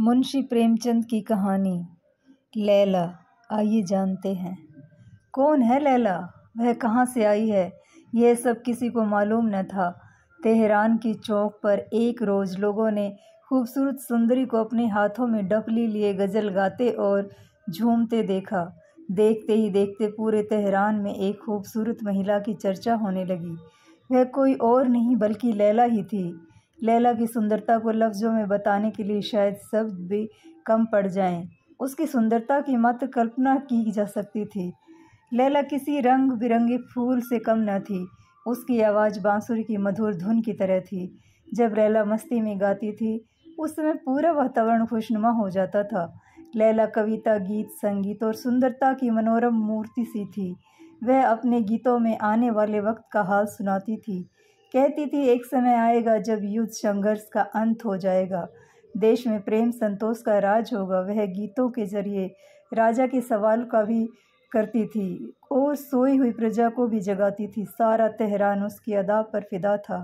मुंशी प्रेमचंद की कहानी लैला आइए जानते हैं कौन है लैला वह कहाँ से आई है यह सब किसी को मालूम न था तेहरान की चौक पर एक रोज़ लोगों ने खूबसूरत सुंदरी को अपने हाथों में डपली लिए गज़ल गाते और झूमते देखा देखते ही देखते पूरे तेहरान में एक खूबसूरत महिला की चर्चा होने लगी वह कोई और नहीं बल्कि लैला ही थी लैला की सुंदरता को लफ्ज़ों में बताने के लिए शायद शब्द भी कम पड़ जाएं। उसकी सुंदरता की मात्र कल्पना की जा सकती थी लैला किसी रंग बिरंगे फूल से कम न थी उसकी आवाज़ बांसुरी की मधुर धुन की तरह थी जब लैला मस्ती में गाती थी उस समय पूरा वातावरण खुशनुमा हो जाता था लैला कविता गीत संगीत और सुंदरता की मनोरम मूर्ति सी थी वह अपने गीतों में आने वाले वक्त का हाल सुनाती थी कहती थी एक समय आएगा जब युद्ध संघर्ष का अंत हो जाएगा देश में प्रेम संतोष का राज होगा वह गीतों के जरिए राजा के सवाल का भी करती थी और सोई हुई प्रजा को भी जगाती थी सारा तेहरान उसकी अदा पर फिदा था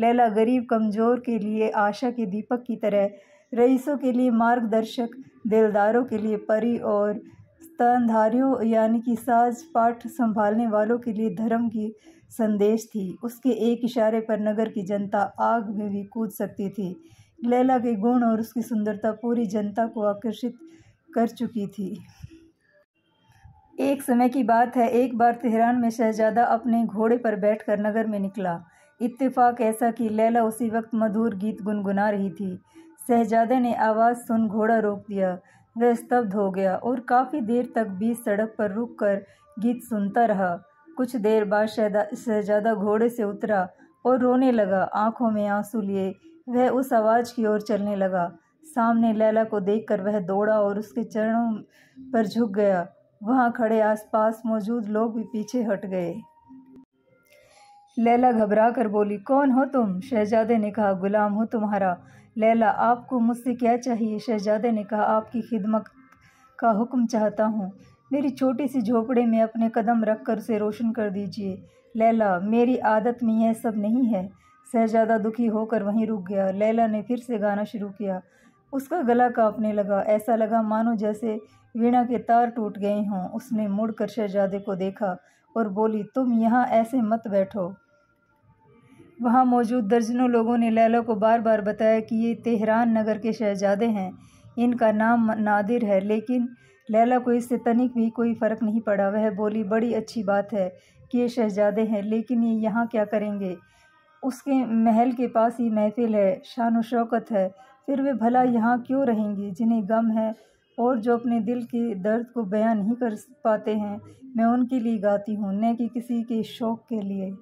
लैला गरीब कमज़ोर के लिए आशा के दीपक की तरह रईसों के लिए मार्गदर्शक दिलदारों के लिए परी और स्तनधारियों यानी कि साज पाठ संभालने वालों के लिए धर्म की संदेश थी उसके एक इशारे पर नगर की जनता आग में भी कूद सकती थी लैला के गुण और उसकी सुंदरता पूरी जनता को आकर्षित कर चुकी थी एक समय की बात है एक बार तेहरान में शहजादा अपने घोड़े पर बैठकर नगर में निकला इत्तेफाक ऐसा कि लैला उसी वक्त मधुर गीत गुनगुना रही थी शहजादे ने आवाज़ सुन घोड़ा रोक दिया वह स्तब्ध हो गया और काफ़ी देर तक बीच सड़क पर रुक कर गीत सुनता रहा कुछ देर बाद शहजादा घोड़े से उतरा और रोने लगा आंखों में आंसू लिए वह उस आवाज़ की ओर चलने लगा सामने लैला को देखकर वह दौड़ा और उसके चरणों पर झुक गया वहाँ खड़े आसपास मौजूद लोग भी पीछे हट गए लैला घबरा कर बोली कौन हो तुम शहजादे ने कहा गुलाम हो तुम्हारा लैला आपको मुझसे क्या चाहिए शहजादे ने कहा आपकी खिदमत का हुक्म चाहता हूँ मेरी छोटी सी झोपड़े में अपने कदम रख कर उसे रोशन कर दीजिए लैला मेरी आदत में यह सब नहीं है शहजादा दुखी होकर वहीं रुक गया लैला ने फिर से गाना शुरू किया उसका गला कांपने लगा ऐसा लगा मानो जैसे वीणा के तार टूट गए हों उसने मुड़कर शहजादे को देखा और बोली तुम यहाँ ऐसे मत बैठो वहाँ मौजूद दर्जनों लोगों ने लैला को बार बार बताया कि ये तेहरान नगर के शहजादे हैं इनका नाम नादिर है लेकिन लैला को इससे तनिक भी कोई फ़र्क नहीं पड़ा वह बोली बड़ी अच्छी बात है कि ये शहजादे हैं लेकिन ये यहाँ क्या करेंगे उसके महल के पास ही महफिल है शान शौकत है फिर वे भला यहाँ क्यों रहेंगी जिन्हें गम है और जो अपने दिल के दर्द को बयां नहीं कर पाते हैं मैं उनके लिए गाती हूँ न कि किसी के शौक़ के लिए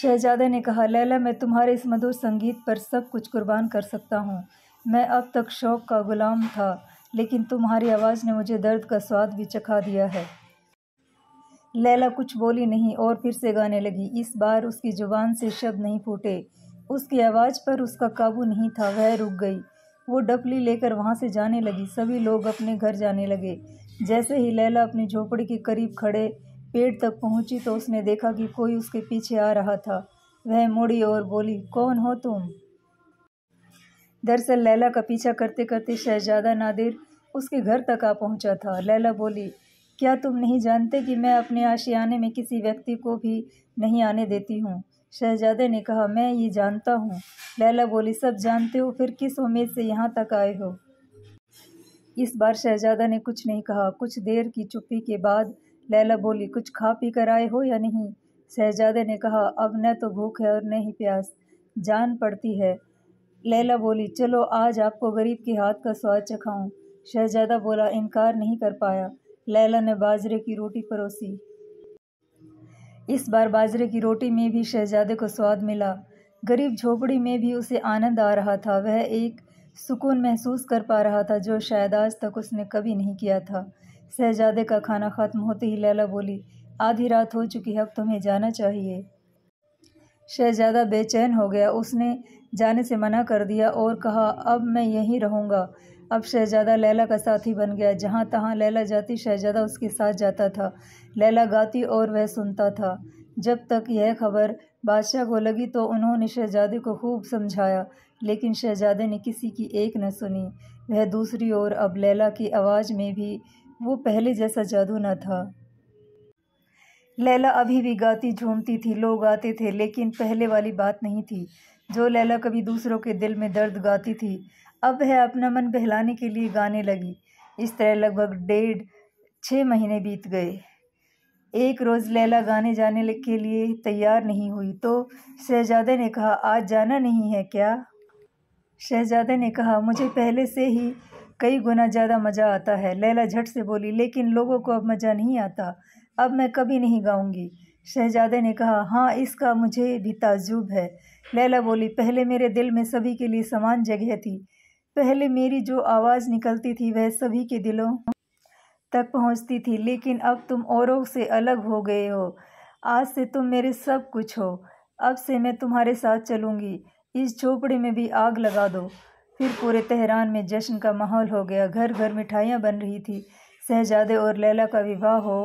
शहजादे ने कहा लैला मैं तुम्हारे इस मधुर संगीत पर सब कुछ कुर्बान कर सकता हूँ मैं अब तक शौक का गुलाम था लेकिन तुम्हारी आवाज़ ने मुझे दर्द का स्वाद भी चखा दिया है लैला कुछ बोली नहीं और फिर से गाने लगी इस बार उसकी ज़ुबान से शब्द नहीं फूटे उसकी आवाज़ पर उसका काबू नहीं था वह रुक गई वो डपली लेकर वहाँ से जाने लगी सभी लोग अपने घर जाने लगे जैसे ही लैला अपनी झोपड़ी के करीब खड़े पेड़ तक पहुंची तो उसने देखा कि कोई उसके पीछे आ रहा था वह मुड़ी और बोली कौन हो तुम दरअसल लैला का पीछा करते करते शहजादा नादिर उसके घर तक आ पहुंचा था लैला बोली क्या तुम नहीं जानते कि मैं अपने आशियाने में किसी व्यक्ति को भी नहीं आने देती हूँ शहजादे ने कहा मैं ये जानता हूँ लैला बोली सब जानते हो फिर किस उम्मीद से यहाँ तक आए हो इस बार शहजादा ने कुछ नहीं कहा कुछ देर की चुप्पी के बाद लैला बोली कुछ खा पी कर आए हो या नहीं शहजादे ने कहा अब न तो भूख है और न ही प्यास जान पड़ती है लैला बोली चलो आज आपको गरीब के हाथ का स्वाद चखाऊं शहजादा बोला इनकार नहीं कर पाया लैला ने बाजरे की रोटी परोसी इस बार बाजरे की रोटी में भी शहजादे को स्वाद मिला गरीब झोपड़ी में भी उसे आनंद आ रहा था वह एक सुकून महसूस कर पा रहा था जो शायद आज तक उसने कभी नहीं किया था शहजादे का खाना खत्म होते ही लैला बोली आधी रात हो चुकी है अब तुम्हें जाना चाहिए शहजादा बेचैन हो गया उसने जाने से मना कर दिया और कहा अब मैं यहीं रहूँगा अब शहजादा लैला का साथी बन गया जहाँ तहाँ लैला जाती शहजादा उसके साथ जाता था लैला गाती और वह सुनता था जब तक यह खबर बादशाह को लगी तो उन्होंने शहजादे को खूब समझाया लेकिन शहजादे ने किसी की एक न सुनी वह दूसरी ओर अब लैला की आवाज़ में भी वो पहले जैसा जादू न था लैला अभी भी गाती झूमती थी लोग आते थे लेकिन पहले वाली बात नहीं थी जो लैला कभी दूसरों के दिल में दर्द गाती थी अब वह अपना मन बहलाने के लिए गाने लगी इस तरह लगभग डेढ़ छः महीने बीत गए एक रोज़ लैला गाने जाने के लिए तैयार नहीं हुई तो शहजादे ने कहा आज जाना नहीं है क्या शहजादे ने कहा मुझे पहले से ही कई गुना ज़्यादा मज़ा आता है लैला झट से बोली लेकिन लोगों को अब मज़ा नहीं आता अब मैं कभी नहीं गाऊंगी शहजादे ने कहा हाँ इसका मुझे भी ताजुब है लैला बोली पहले मेरे दिल में सभी के लिए समान जगह थी पहले मेरी जो आवाज़ निकलती थी वह सभी के दिलों तक पहुँचती थी लेकिन अब तुम औरों से अलग हो गए हो आज से तुम मेरे सब कुछ हो अब से मैं तुम्हारे साथ चलूँगी इस झोपड़े में भी आग लगा दो फिर पूरे तेहरान में जश्न का माहौल हो गया घर घर मिठाइयाँ बन रही थी शहजादे और लैला का विवाह हो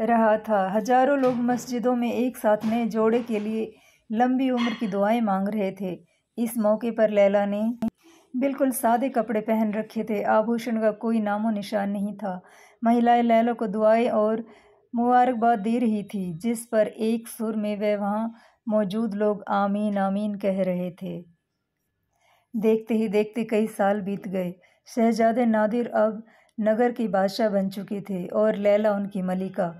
रहा था हजारों लोग मस्जिदों में एक साथ नए जोड़े के लिए लंबी उम्र की दुआएं मांग रहे थे इस मौके पर लैला ने बिल्कुल सादे कपड़े पहन रखे थे आभूषण का कोई नामो निशान नहीं था महिलाएं लैला को दुआएं और मुबारकबाद दे रही थी जिस पर एक सुर में वे वहाँ मौजूद लोग आमीन आमीन कह रहे थे देखते ही देखते कई साल बीत गए शहजादे नादिर अब नगर की बादशाह बन चुके थे और लैला उनकी मलिका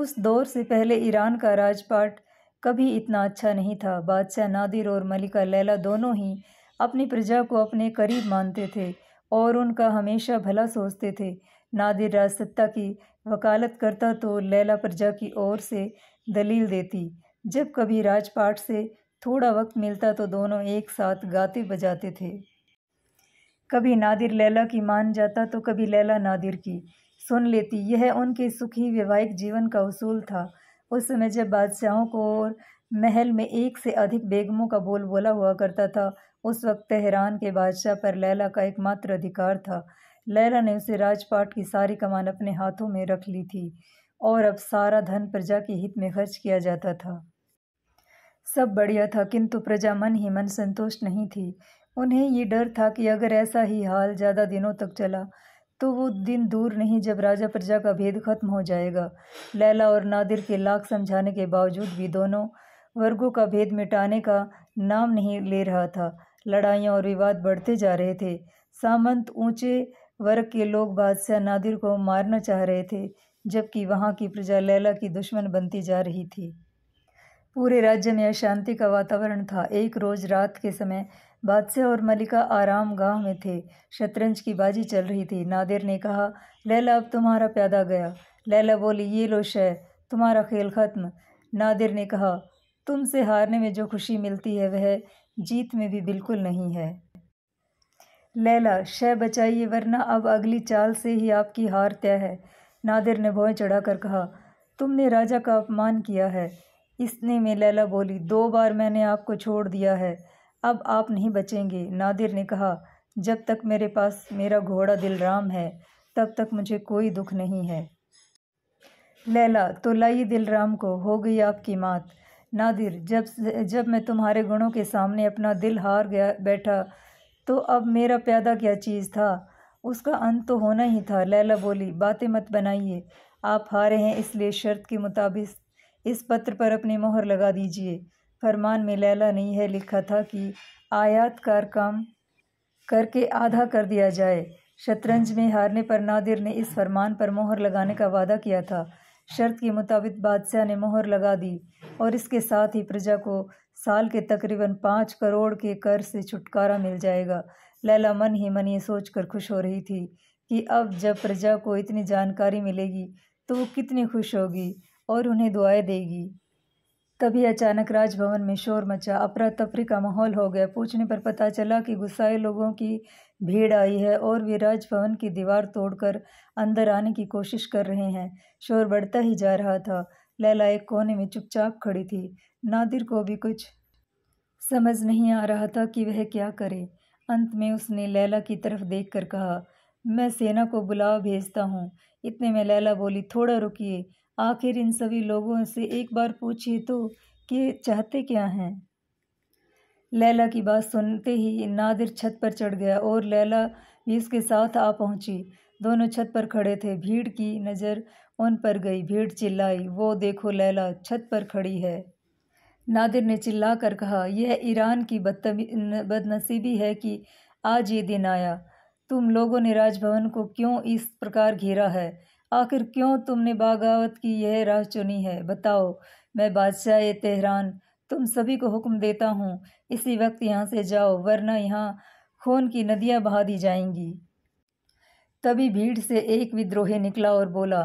उस दौर से पहले ईरान का राजपाट कभी इतना अच्छा नहीं था बादशाह नादिर और मलिका लैला दोनों ही अपनी प्रजा को अपने करीब मानते थे और उनका हमेशा भला सोचते थे नादिर राजसत्ता की वकालत करता तो लैला प्रजा की ओर से दलील देती जब कभी राजपाट से थोड़ा वक्त मिलता तो दोनों एक साथ गाते बजाते थे कभी नादिर लैला की मान जाता तो कभी लैला नादिर की सुन लेती यह उनके सुखी वैवाहिक जीवन का उसूल था उस समय जब बादशाहों को और महल में एक से अधिक बेगमों का बोल बोला हुआ करता था उस वक्त तेहरान के बादशाह पर लैला का एकमात्र अधिकार था लैला ने उसे राजपाट की सारी कमान अपने हाथों में रख ली थी और अब सारा धन प्रजा के हित में खर्च किया जाता था सब बढ़िया था किंतु प्रजा मन ही मन संतुष्ट नहीं थी उन्हें ये डर था कि अगर ऐसा ही हाल ज़्यादा दिनों तक चला तो वो दिन दूर नहीं जब राजा प्रजा का भेद खत्म हो जाएगा लैला और नादिर के लाख समझाने के बावजूद भी दोनों वर्गों का भेद मिटाने का नाम नहीं ले रहा था लड़ाइयाँ और विवाद बढ़ते जा रहे थे सामंत ऊंचे वर्ग के लोग बादशाह नादिर को मारना चाह रहे थे जबकि वहाँ की प्रजा लैला की दुश्मन बनती जा रही थी पूरे राज्य में अशांति का वातावरण था एक रोज रात के समय बादशाह और मलिका आराम गांव में थे शतरंज की बाजी चल रही थी नादिर ने कहा लैला अब तुम्हारा प्यादा गया लैला बोली ये लो शह तुम्हारा खेल खत्म नादिर ने कहा तुमसे हारने में जो खुशी मिलती है वह जीत में भी बिल्कुल नहीं है लैला शह बचाइए वरना अब अगली चाल से ही आपकी हार तय है नादिर ने चढ़ा चढ़ाकर कहा तुमने राजा का अपमान किया है इसने में लैला बोली दो बार मैंने आपको छोड़ दिया है अब आप नहीं बचेंगे नादिर ने कहा जब तक मेरे पास मेरा घोड़ा दिलराम है तब तक मुझे कोई दुख नहीं है लैला तो लाइए दिलराम को हो गई आपकी मात नादिर जब जब मैं तुम्हारे गुणों के सामने अपना दिल हार गया बैठा तो अब मेरा प्यादा क्या चीज़ था उसका अंत तो होना ही था लैला बोली बातें मत बनाइए आप हारे हैं इसलिए शर्त के मुताबिक इस पत्र पर अपनी मोहर लगा दीजिए फरमान में लैला ने यह लिखा था कि आयात कार काम करके आधा कर दिया जाए शतरंज में हारने पर नादिर ने इस फरमान पर मोहर लगाने का वादा किया था शर्त के मुताबिक बादशाह ने मोहर लगा दी और इसके साथ ही प्रजा को साल के तकरीबन पाँच करोड़ के कर से छुटकारा मिल जाएगा लैला मन ही मन ये सोच कर खुश हो रही थी कि अब जब प्रजा को इतनी जानकारी मिलेगी तो वो कितनी खुश होगी और उन्हें दुआएं देगी तभी अचानक राजभवन में शोर मचा अपरा तफरी का माहौल हो गया पूछने पर पता चला कि गुस्साए लोगों की भीड़ आई है और वे राजभवन की दीवार तोड़कर अंदर आने की कोशिश कर रहे हैं शोर बढ़ता ही जा रहा था लैला एक कोने में चुपचाप खड़ी थी नादिर को भी कुछ समझ नहीं आ रहा था कि वह क्या करे अंत में उसने लैला की तरफ देख कर कहा मैं सेना को बुलाव भेजता हूँ इतने में लैला बोली थोड़ा रुकिए आखिर इन सभी लोगों से एक बार पूछिए तो कि चाहते क्या हैं लैला की बात सुनते ही नादिर छत पर चढ़ गया और लैला भी उसके साथ आ पहुंची दोनों छत पर खड़े थे भीड़ की नज़र उन पर गई भीड़ चिल्लाई वो देखो लैला छत पर खड़ी है नादिर ने चिल्ला कर कहा यह ईरान की बदनसीबी है कि आज ये दिन आया तुम लोगों ने राजभवन को क्यों इस प्रकार घेरा है आखिर क्यों तुमने बागावत की यह राह चुनी है बताओ मैं बादशाह तेहरान तुम सभी को हुक्म देता हूँ इसी वक्त यहाँ से जाओ वरना यहाँ खून की नदियाँ बहा दी जाएंगी तभी भीड़ से एक विद्रोही निकला और बोला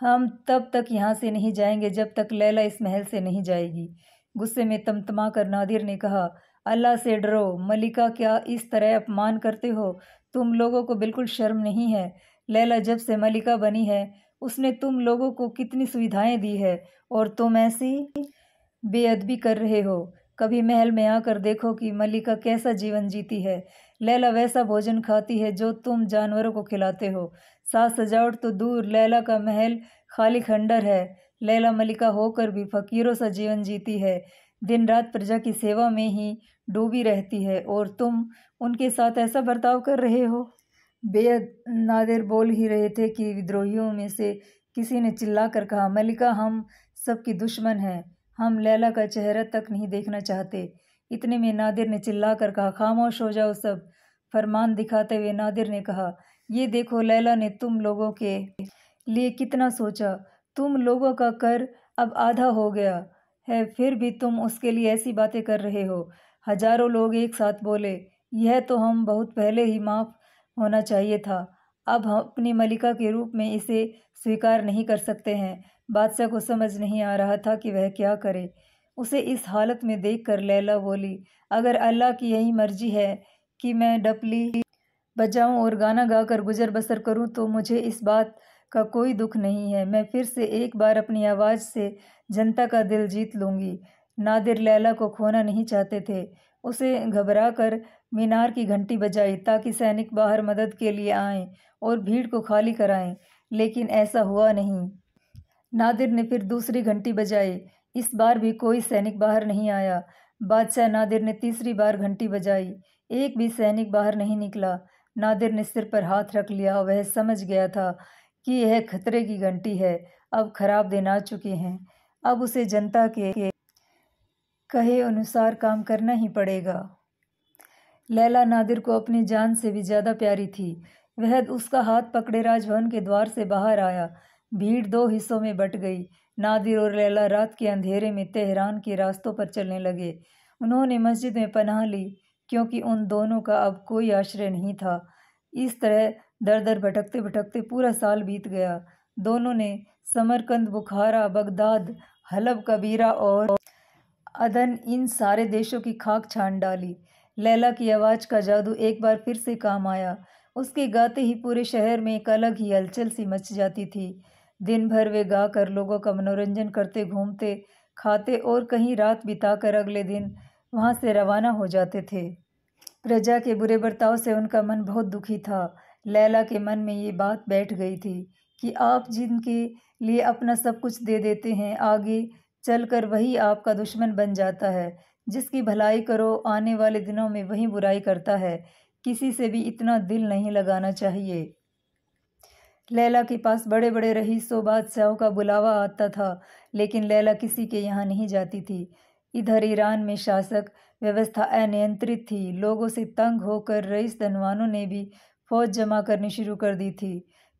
हम तब तक यहाँ से नहीं जाएंगे जब तक लैला इस महल से नहीं जाएगी गुस्से में तमतमा कर नादिर ने कहा अल्लाह से डरो मलिका क्या इस तरह अपमान करते हो तुम लोगों को बिल्कुल शर्म नहीं है लैला जब से मलिका बनी है उसने तुम लोगों को कितनी सुविधाएं दी है और तुम ऐसी बेअदबी कर रहे हो कभी महल में आकर देखो कि मलिका कैसा जीवन जीती है लैला वैसा भोजन खाती है जो तुम जानवरों को खिलाते हो साज सजावट तो दूर लैला का महल खाली खंडर है लैला मलिका होकर भी फकीरों सा जीवन जीती है दिन रात प्रजा की सेवा में ही डूबी रहती है और तुम उनके साथ ऐसा बर्ताव कर रहे हो बेहद नादिर बोल ही रहे थे कि विद्रोहियों में से किसी ने चिल्ला कर कहा मलिका हम सबकी दुश्मन है हम लैला का चेहरा तक नहीं देखना चाहते इतने में नादिर ने चिल्ला कर कहा खामोश हो जाओ सब फरमान दिखाते हुए नादिर ने कहा ये देखो लैला ने तुम लोगों के लिए कितना सोचा तुम लोगों का कर अब आधा हो गया है फिर भी तुम उसके लिए ऐसी बातें कर रहे हो हजारों लोग एक साथ बोले यह तो हम बहुत पहले ही माफ़ होना चाहिए था अब हम अपनी मलिका के रूप में इसे स्वीकार नहीं कर सकते हैं बादशाह को समझ नहीं आ रहा था कि वह क्या करे उसे इस हालत में देख कर लैला बोली अगर अल्लाह की यही मर्जी है कि मैं डपली बजाऊं और गाना गाकर गुजर बसर करूं तो मुझे इस बात का कोई दुख नहीं है मैं फिर से एक बार अपनी आवाज़ से जनता का दिल जीत लूँगी नादिर लैला को खोना नहीं चाहते थे उसे घबरा कर मीनार की घंटी बजाई ताकि सैनिक बाहर मदद के लिए आएं और भीड़ को खाली कराएं लेकिन ऐसा हुआ नहीं नादिर ने फिर दूसरी घंटी बजाई इस बार भी कोई सैनिक बाहर नहीं आया बादशाह नादिर ने तीसरी बार घंटी बजाई एक भी सैनिक बाहर नहीं निकला नादिर ने सिर पर हाथ रख लिया वह समझ गया था कि यह खतरे की घंटी है अब खराब दिन आ चुके हैं अब उसे जनता के कहे अनुसार काम करना ही पड़ेगा लैला नादिर को अपनी जान से भी ज़्यादा प्यारी थी वह उसका हाथ पकड़े राजभवन के द्वार से बाहर आया भीड़ दो हिस्सों में बट गई नादिर और लैला रात के अंधेरे में तेहरान के रास्तों पर चलने लगे उन्होंने मस्जिद में पनाह ली क्योंकि उन दोनों का अब कोई आश्रय नहीं था इस तरह दर दर भटकते भटकते पूरा साल बीत गया दोनों ने समरकंद बुखारा बगदाद हलब कबीरा और अदन इन सारे देशों की खाक छान डाली लैला की आवाज़ का जादू एक बार फिर से काम आया उसके गाते ही पूरे शहर में एक अलग ही हलचल सी मच जाती थी दिन भर वे गाकर लोगों का मनोरंजन करते घूमते खाते और कहीं रात बिताकर अगले दिन वहाँ से रवाना हो जाते थे प्रजा के बुरे बर्ताव से उनका मन बहुत दुखी था लैला के मन में ये बात बैठ गई थी कि आप जिनके लिए अपना सब कुछ दे देते हैं आगे चलकर वही आपका दुश्मन बन जाता है जिसकी भलाई करो आने वाले दिनों में वही बुराई करता है किसी से भी इतना दिल नहीं लगाना चाहिए लैला के पास बड़े बड़े रईसों बादशाहों का बुलावा आता था लेकिन लैला किसी के यहाँ नहीं जाती थी इधर ईरान में शासक व्यवस्था अनियंत्रित थी लोगों से तंग होकर रईस धनवानों ने भी फौज जमा करनी शुरू कर दी थी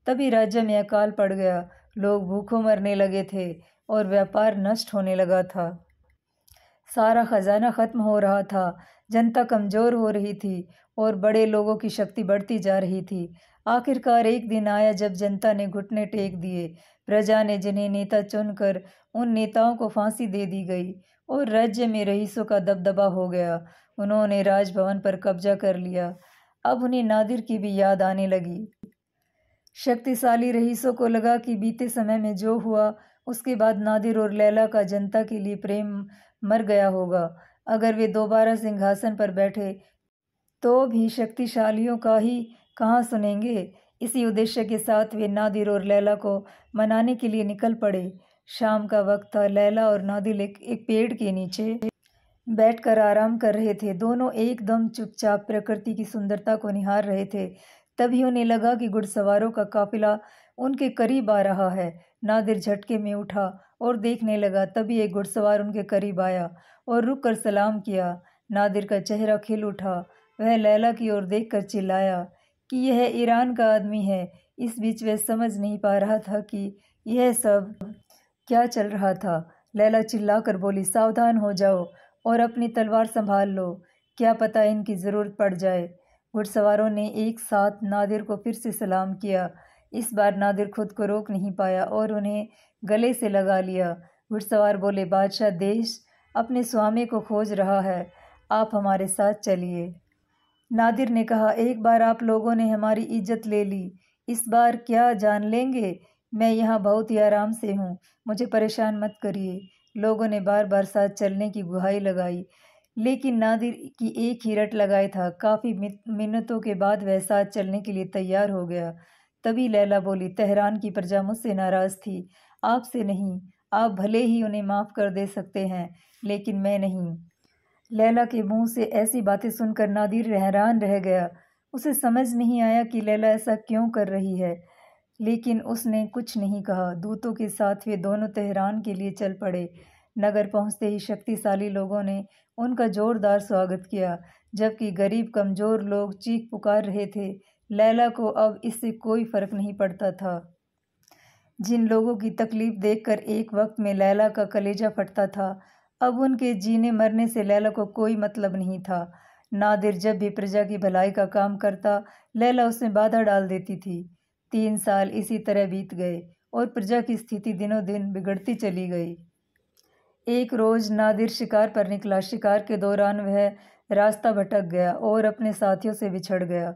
तभी राज्य में अकाल पड़ गया लोग भूखों मरने लगे थे और व्यापार नष्ट होने लगा था सारा खजाना ख़त्म हो रहा था जनता कमज़ोर हो रही थी और बड़े लोगों की शक्ति बढ़ती जा रही थी आखिरकार एक दिन आया जब जनता ने घुटने टेक दिए प्रजा ने जिन्हें नेता चुनकर उन नेताओं को फांसी दे दी गई और राज्य में रईसों का दबदबा हो गया उन्होंने राजभवन पर कब्जा कर लिया अब उन्हें नादिर की भी याद आने लगी शक्तिशाली रईसों को लगा कि बीते समय में जो हुआ उसके बाद नादिर और लैला का जनता के लिए प्रेम मर गया होगा अगर वे दोबारा सिंहासन पर बैठे तो भी शक्तिशालियों का ही कहाँ सुनेंगे इसी उद्देश्य के साथ वे नादिर और लैला को मनाने के लिए निकल पड़े शाम का वक्त था लैला और नादिर एक, एक पेड़ के नीचे बैठकर आराम कर रहे थे दोनों एकदम चुपचाप प्रकृति की सुंदरता को निहार रहे थे तभी उन्हें लगा कि घुड़सवारों का काफिला उनके करीब आ रहा है नादिर झटके में उठा और देखने लगा तभी एक घुड़सवार उनके करीब आया और रुक कर सलाम किया नादिर का चेहरा खिल उठा वह लैला की ओर देख कर चिल्लाया कि यह ईरान का आदमी है इस बीच वह समझ नहीं पा रहा था कि यह सब क्या चल रहा था लैला चिल्लाकर बोली सावधान हो जाओ और अपनी तलवार संभाल लो क्या पता इनकी ज़रूरत पड़ जाए घुड़सवारों ने एक साथ नादिर को फिर से सलाम किया इस बार नादिर खुद को रोक नहीं पाया और उन्हें गले से लगा लिया घुड़सवार बोले बादशाह देश अपने स्वामी को खोज रहा है आप हमारे साथ चलिए नादिर ने कहा एक बार आप लोगों ने हमारी इज्जत ले ली इस बार क्या जान लेंगे मैं यहाँ बहुत ही आराम से हूँ मुझे परेशान मत करिए लोगों ने बार बार साथ चलने की गुहाई लगाई लेकिन नादिर की एक ही रट लगाए था काफ़ी मिन्नतों के बाद वह साथ चलने के लिए तैयार हो गया तभी लैला बोली तेहरान की प्रजा मुझसे नाराज़ थी आपसे नहीं आप भले ही उन्हें माफ़ कर दे सकते हैं लेकिन मैं नहीं लैला के मुंह से ऐसी बातें सुनकर नादिर हैरान रह गया उसे समझ नहीं आया कि लैला ऐसा क्यों कर रही है लेकिन उसने कुछ नहीं कहा दूतों के साथ वे दोनों तेहरान के लिए चल पड़े नगर पहुंचते ही शक्तिशाली लोगों ने उनका ज़ोरदार स्वागत किया जबकि गरीब कमज़ोर लोग चीख पुकार रहे थे लैला को अब इससे कोई फर्क नहीं पड़ता था जिन लोगों की तकलीफ देखकर एक वक्त में लैला का कलेजा फटता था अब उनके जीने मरने से लैला को कोई मतलब नहीं था नादिर जब भी प्रजा की भलाई का काम करता लैला उसमें बाधा डाल देती थी तीन साल इसी तरह बीत गए और प्रजा की स्थिति दिनों दिन बिगड़ती चली गई एक रोज़ नादिर शिकार पर निकला शिकार के दौरान वह रास्ता भटक गया और अपने साथियों से बिछड़ गया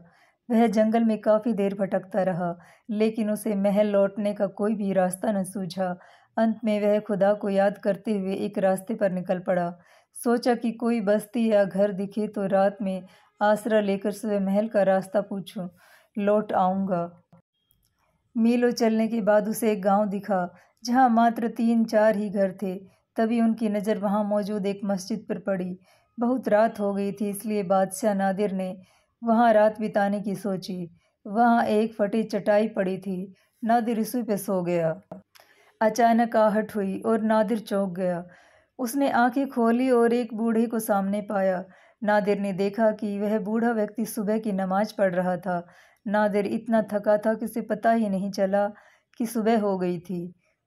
वह जंगल में काफ़ी देर भटकता रहा लेकिन उसे महल लौटने का कोई भी रास्ता न सूझा अंत में वह खुदा को याद करते हुए एक रास्ते पर निकल पड़ा सोचा कि कोई बस्ती या घर दिखे तो रात में आसरा लेकर सुबह महल का रास्ता पूछूं लौट आऊँगा मीलों चलने के बाद उसे एक गांव दिखा जहां मात्र तीन चार ही घर थे तभी उनकी नज़र वहां मौजूद एक मस्जिद पर पड़ी बहुत रात हो गई थी इसलिए बादशाह नादिर ने वहाँ रात बिताने की सोची वहाँ एक फटी चटाई पड़ी थी नादिर इसी पे सो गया अचानक आहट हुई और नादिर चौंक गया उसने आंखें खोली और एक बूढ़े को सामने पाया नादिर ने देखा कि वह बूढ़ा व्यक्ति सुबह की नमाज पढ़ रहा था नादिर इतना थका था कि उसे पता ही नहीं चला कि सुबह हो गई थी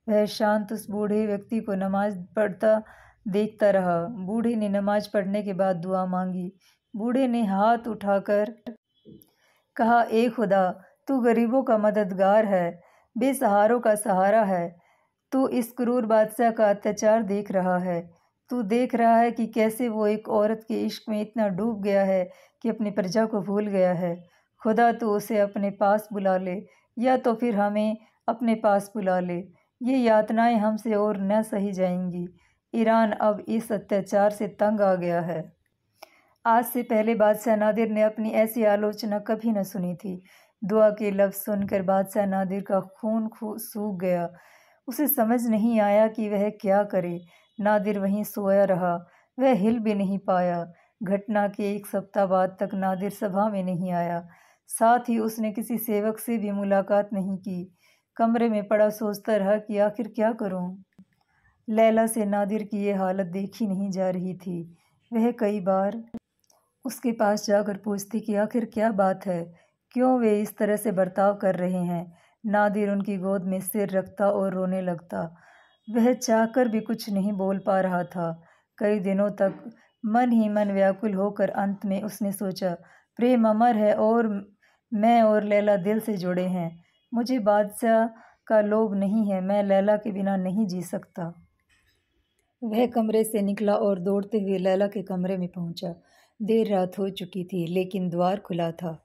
वह शांत उस बूढ़े व्यक्ति को नमाज पढ़ता देखता रहा बूढ़े ने नमाज पढ़ने के बाद दुआ मांगी बूढ़े ने हाथ उठाकर कहा ए खुदा तू गरीबों का मददगार है बेसहारों का सहारा है तू इस क्रूर बादशाह का अत्याचार देख रहा है तू देख रहा है कि कैसे वो एक औरत के इश्क में इतना डूब गया है कि अपनी प्रजा को भूल गया है खुदा तो उसे अपने पास बुला ले या तो फिर हमें अपने पास बुला ले ये यातनाएं हमसे और न सही जाएंगी ईरान अब इस अत्याचार से तंग आ गया है आज से पहले बादशाह नादिर ने अपनी ऐसी आलोचना कभी न सुनी थी दुआ के लफ्ज़ सुनकर बादशाह नादिर का खून खू सूख गया उसे समझ नहीं आया कि वह क्या करे नादिर वहीं सोया रहा वह हिल भी नहीं पाया घटना के एक सप्ताह बाद तक नादिर सभा में नहीं आया साथ ही उसने किसी सेवक से भी मुलाकात नहीं की कमरे में पड़ा सोचता रहा कि आखिर क्या करूं? लैला से नादिर की ये हालत देखी नहीं जा रही थी वह कई बार उसके पास जाकर पूछती कि आखिर क्या बात है क्यों वे इस तरह से बर्ताव कर रहे हैं नादिर उनकी गोद में सिर रखता और रोने लगता वह चाहकर भी कुछ नहीं बोल पा रहा था कई दिनों तक मन ही मन व्याकुल होकर अंत में उसने सोचा प्रेम अमर है और मैं और लैला दिल से जुड़े हैं मुझे बादशाह का लोभ नहीं है मैं लैला के बिना नहीं जी सकता वह कमरे से निकला और दौड़ते हुए लैला के कमरे में पहुंचा देर रात हो चुकी थी लेकिन द्वार खुला था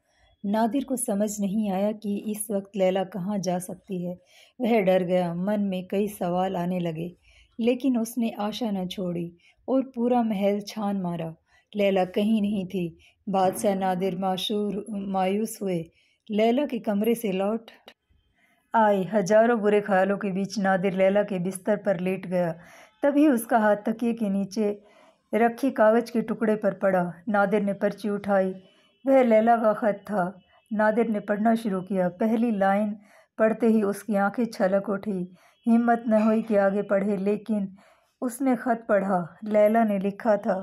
नादिर को समझ नहीं आया कि इस वक्त लैला कहाँ जा सकती है वह डर गया मन में कई सवाल आने लगे लेकिन उसने आशा न छोड़ी और पूरा महल छान मारा लैला कहीं नहीं थी बादशाह नादिर माशूर मायूस हुए लैला के कमरे से लौट आए हजारों बुरे ख्यालों के बीच नादिर लैला के बिस्तर पर लेट गया तभी उसका हाथ तकिए के नीचे रखी कागज के टुकड़े पर पड़ा नादिर ने पर्ची उठाई वह लैला का खत था नादिर ने पढ़ना शुरू किया पहली लाइन पढ़ते ही उसकी आंखें छलक उठी हिम्मत न हुई कि आगे पढ़े लेकिन उसने खत पढ़ा लैला ने लिखा था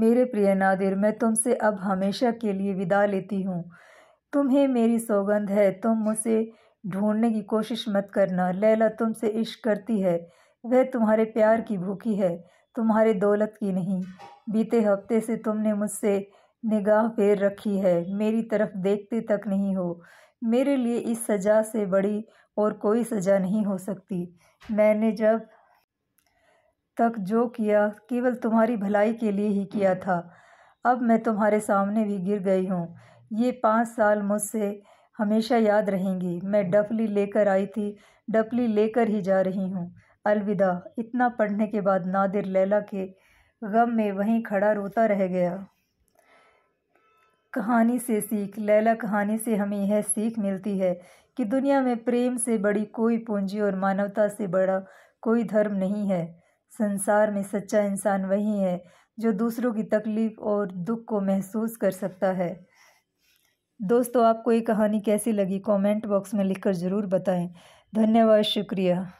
मेरे प्रिय नादिर मैं तुमसे अब हमेशा के लिए विदा लेती हूँ तुम्हें मेरी सौगंध है तुम मुझे ढूंढने की कोशिश मत करना लैला तुमसे इश्क करती है वह तुम्हारे प्यार की भूखी है तुम्हारे दौलत की नहीं बीते हफ्ते से तुमने मुझसे निगाह फेर रखी है मेरी तरफ देखते तक नहीं हो मेरे लिए इस सज़ा से बड़ी और कोई सज़ा नहीं हो सकती मैंने जब तक जो किया केवल तुम्हारी भलाई के लिए ही किया था अब मैं तुम्हारे सामने भी गिर गई हूँ ये पाँच साल मुझसे हमेशा याद रहेंगी मैं डफली लेकर आई थी डफली लेकर ही जा रही हूँ अलविदा इतना पढ़ने के बाद नादिर लैला के गम में वहीं खड़ा रोता रह गया कहानी से सीख लैला कहानी से हमें यह सीख मिलती है कि दुनिया में प्रेम से बड़ी कोई पूंजी और मानवता से बड़ा कोई धर्म नहीं है संसार में सच्चा इंसान वही है जो दूसरों की तकलीफ और दुख को महसूस कर सकता है दोस्तों आपको ये कहानी कैसी लगी कमेंट बॉक्स में लिखकर ज़रूर बताएं धन्यवाद शुक्रिया